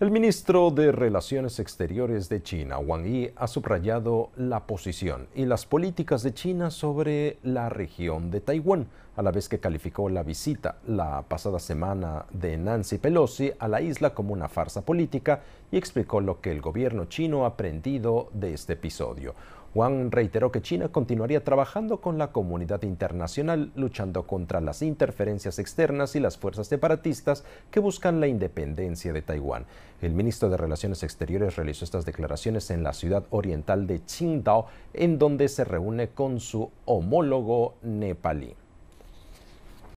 El ministro de Relaciones Exteriores de China, Wang Yi, ha subrayado la posición y las políticas de China sobre la región de Taiwán, a la vez que calificó la visita la pasada semana de Nancy Pelosi a la isla como una farsa política y explicó lo que el gobierno chino ha aprendido de este episodio. Wang reiteró que China continuaría trabajando con la comunidad internacional, luchando contra las interferencias externas y las fuerzas separatistas que buscan la independencia de Taiwán. El ministro de Relaciones Exteriores realizó estas declaraciones en la ciudad oriental de Qingdao, en donde se reúne con su homólogo nepalí.